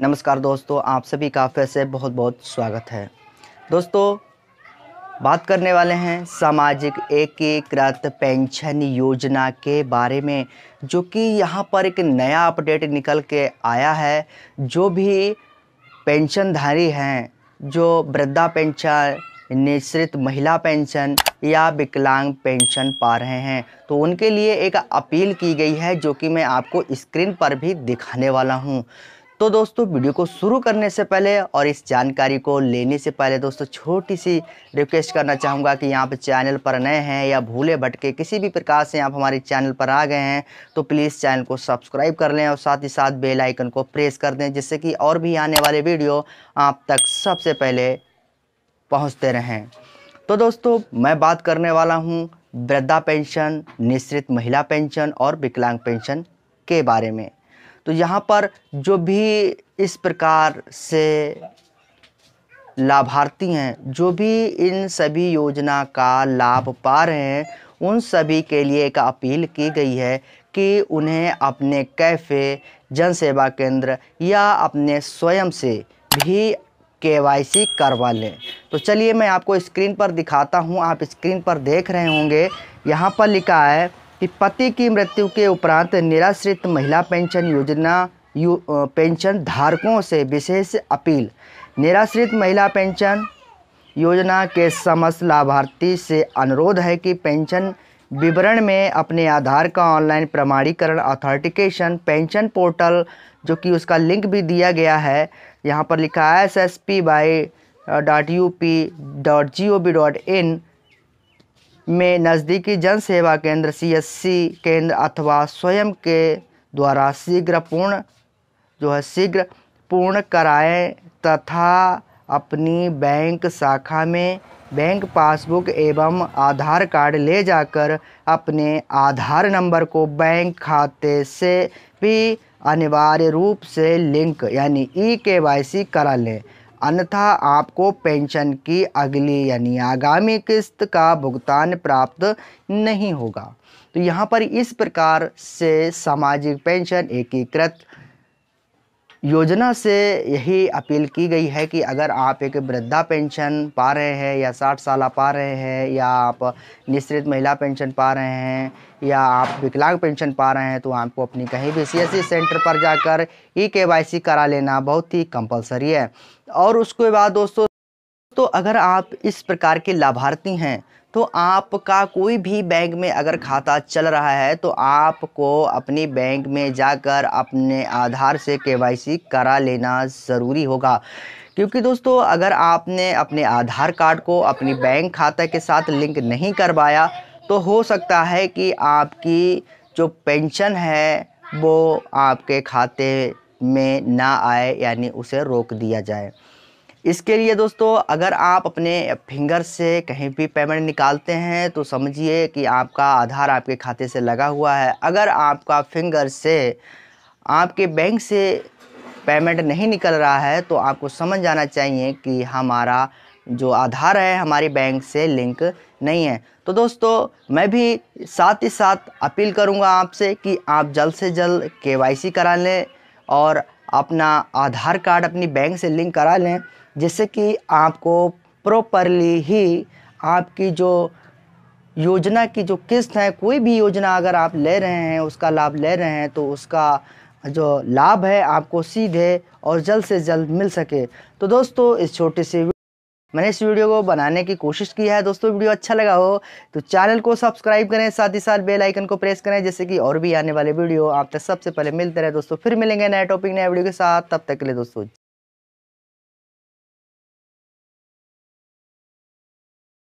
नमस्कार दोस्तों आप सभी का फिर से बहुत बहुत स्वागत है दोस्तों बात करने वाले हैं सामाजिक एकीकृत पेंशन योजना के बारे में जो कि यहाँ पर एक नया अपडेट निकल के आया है जो भी पेंशनधारी हैं जो वृद्धा पेंशन निश्रित महिला पेंशन या विकलांग पेंशन पा रहे हैं तो उनके लिए एक अपील की गई है जो कि मैं आपको स्क्रीन पर भी दिखाने वाला हूँ तो दोस्तों वीडियो को शुरू करने से पहले और इस जानकारी को लेने से पहले दोस्तों छोटी सी रिक्वेस्ट करना चाहूँगा कि यहाँ पर चैनल पर नए हैं या भूले भटके किसी भी प्रकार से आप हमारे चैनल पर आ गए हैं तो प्लीज़ चैनल को सब्सक्राइब कर लें और साथ ही साथ बेल आइकन को प्रेस कर दें जिससे कि और भी आने वाले वीडियो आप तक सबसे पहले पहुँचते रहें तो दोस्तों मैं बात करने वाला हूँ वृद्धा पेंशन निश्रित महिला पेंशन और विकलांग पेंशन के बारे में तो यहाँ पर जो भी इस प्रकार से लाभार्थी हैं जो भी इन सभी योजना का लाभ पा रहे हैं उन सभी के लिए एक अपील की गई है कि उन्हें अपने कैफ़े जन सेवा केंद्र या अपने स्वयं से भी के करवा लें तो चलिए मैं आपको स्क्रीन पर दिखाता हूँ आप स्क्रीन पर देख रहे होंगे यहाँ पर लिखा है कि पति की मृत्यु के उपरांत निराश्रित महिला पेंशन योजना यू पेंशन धारकों से विशेष अपील निराश्रित महिला पेंशन योजना के समस्त लाभार्थी से अनुरोध है कि पेंशन विवरण में अपने आधार का ऑनलाइन प्रमाणीकरण ऑथेंटिकेशन पेंशन पोर्टल जो कि उसका लिंक भी दिया गया है यहाँ पर लिखा है S S P by dot U P dot G O V dot in में नज़दीकी जन सेवा केंद्र सीएससी केंद्र अथवा स्वयं के द्वारा शीघ्र पूर्ण जो है शीघ्र पूर्ण कराएं तथा अपनी बैंक शाखा में बैंक पासबुक एवं आधार कार्ड ले जाकर अपने आधार नंबर को बैंक खाते से भी अनिवार्य रूप से लिंक यानी ई के वाई सी करा लें अन्यथा आपको पेंशन की अगली यानी आगामी किस्त का भुगतान प्राप्त नहीं होगा तो यहाँ पर इस प्रकार से सामाजिक पेंशन एकीकृत योजना से यही अपील की गई है कि अगर आप एक वृद्धा पेंशन पा रहे हैं या साठ साल पा रहे हैं या आप निश्चित महिला पेंशन पा रहे हैं या आप विकलांग पेंशन पा रहे हैं तो आपको अपनी कहीं भी सी e सेंटर पर जाकर ई के करा लेना बहुत ही कंपलसरी है और उसके बाद दोस्तों तो अगर आप इस प्रकार के लाभार्थी हैं तो आपका कोई भी बैंक में अगर खाता चल रहा है तो आपको अपनी बैंक में जाकर अपने आधार से केवाईसी करा लेना ज़रूरी होगा क्योंकि दोस्तों अगर आपने अपने आधार कार्ड को अपनी बैंक खाता के साथ लिंक नहीं करवाया तो हो सकता है कि आपकी जो पेंशन है वो आपके खाते में ना आए यानी उसे रोक दिया जाए इसके लिए दोस्तों अगर आप अपने फिंगर से कहीं भी पेमेंट निकालते हैं तो समझिए कि आपका आधार आपके खाते से लगा हुआ है अगर आपका फिंगर से आपके बैंक से पेमेंट नहीं निकल रहा है तो आपको समझ जाना चाहिए कि हमारा जो आधार है हमारी बैंक से लिंक नहीं है तो दोस्तों मैं भी साथ ही साथ अपील करूंगा आपसे कि आप जल्द से जल्द केवाईसी करा लें और अपना आधार कार्ड अपनी बैंक से लिंक करा लें जिससे कि आपको प्रॉपरली ही आपकी जो योजना की जो किस्त है कोई भी योजना अगर आप ले रहे हैं उसका लाभ ले रहे हैं तो उसका जो लाभ है आपको सीधे और जल्द से जल्द मिल सके तो दोस्तों इस छोटे से मैंने इस वीडियो को बनाने की कोशिश की है दोस्तों वीडियो अच्छा लगा हो तो चैनल को सब्सक्राइब करें साथ ही साथ बेल आइकन को प्रेस करें जैसे कि और भी आने वाले वीडियो आप तक सबसे पहले मिलते रहे दोस्तों फिर मिलेंगे नए टॉपिक नए वीडियो के साथ तब तक के लिए दोस्तों